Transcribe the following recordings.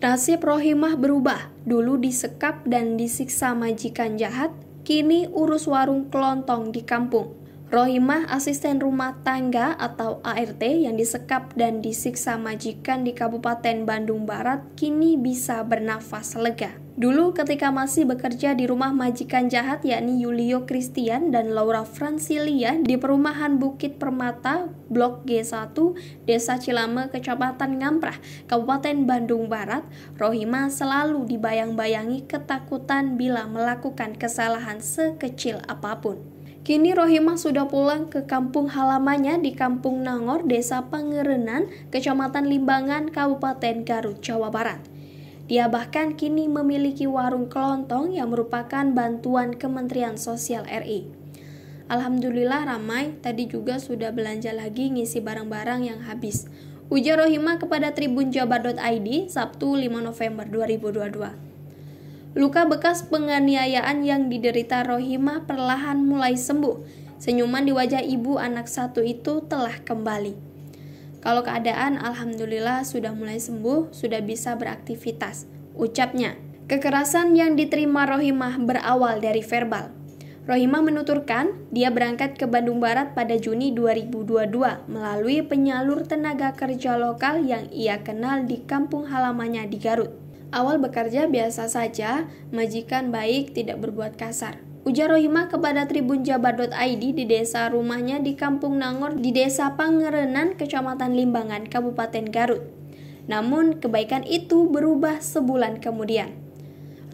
Nasib Rohimah berubah, dulu disekap dan disiksa majikan jahat, kini urus warung kelontong di kampung. Rohimah asisten rumah tangga atau ART yang disekap dan disiksa majikan di Kabupaten Bandung Barat kini bisa bernafas lega. Dulu ketika masih bekerja di rumah majikan jahat yakni Yulio Christian dan Laura Francilia di perumahan Bukit Permata, Blok G1, Desa Cilame, Kecamatan Ngamprah, Kabupaten Bandung Barat, Rohima selalu dibayang-bayangi ketakutan bila melakukan kesalahan sekecil apapun. Kini Rohimah sudah pulang ke kampung halamannya di Kampung Nangor, Desa Pangerenan, Kecamatan Limbangan, Kabupaten Garut, Jawa Barat. Dia bahkan kini memiliki warung kelontong yang merupakan bantuan Kementerian Sosial RI. Alhamdulillah ramai, tadi juga sudah belanja lagi ngisi barang-barang yang habis. Ujar Rohimah kepada Tribun Jabar.id Sabtu 5 November 2022. Luka bekas penganiayaan yang diderita Rohimah perlahan mulai sembuh. Senyuman di wajah ibu anak satu itu telah kembali. Kalau keadaan alhamdulillah sudah mulai sembuh, sudah bisa beraktivitas, ucapnya. Kekerasan yang diterima Rohimah berawal dari verbal. Rohimah menuturkan, dia berangkat ke Bandung Barat pada Juni 2022 melalui penyalur tenaga kerja lokal yang ia kenal di kampung halamannya di Garut. Awal bekerja biasa saja, majikan baik tidak berbuat kasar. Ujar Rohimah kepada Tribun Jabar.id di desa rumahnya di Kampung Nangor di Desa Pangerenan, Kecamatan Limbangan, Kabupaten Garut. Namun, kebaikan itu berubah sebulan kemudian.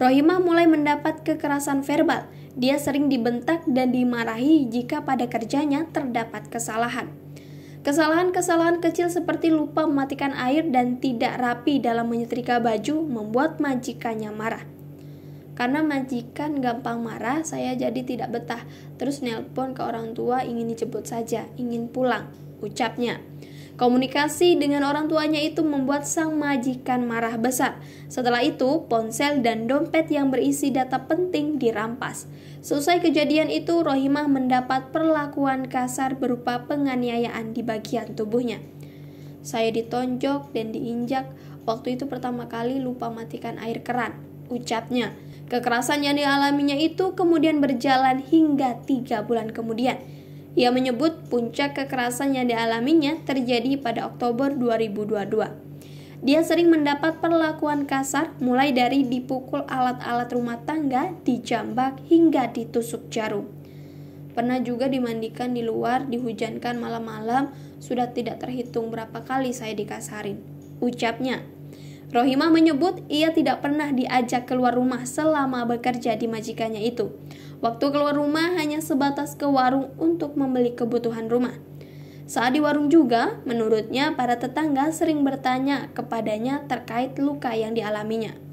Rohimah mulai mendapat kekerasan verbal. Dia sering dibentak dan dimarahi jika pada kerjanya terdapat kesalahan. Kesalahan-kesalahan kecil seperti lupa mematikan air dan tidak rapi dalam menyetrika baju membuat majikannya marah. Karena majikan gampang marah, saya jadi tidak betah. Terus nelpon ke orang tua ingin dijemput saja, ingin pulang, ucapnya. Komunikasi dengan orang tuanya itu membuat sang majikan marah besar. Setelah itu, ponsel dan dompet yang berisi data penting dirampas. Selesai kejadian itu, Rohimah mendapat perlakuan kasar berupa penganiayaan di bagian tubuhnya. Saya ditonjok dan diinjak. Waktu itu pertama kali lupa matikan air keran, ucapnya. Kekerasan yang dialaminya itu kemudian berjalan hingga tiga bulan kemudian. Ia menyebut puncak kekerasan yang dialaminya terjadi pada Oktober 2022. Dia sering mendapat perlakuan kasar mulai dari dipukul alat-alat rumah tangga, dijambak hingga ditusuk jarum. Pernah juga dimandikan di luar, dihujankan malam-malam, sudah tidak terhitung berapa kali saya dikasarin. Ucapnya Rohima menyebut ia tidak pernah diajak keluar rumah selama bekerja di majikannya itu. Waktu keluar rumah hanya sebatas ke warung untuk membeli kebutuhan rumah. Saat di warung juga, menurutnya para tetangga sering bertanya kepadanya terkait luka yang dialaminya.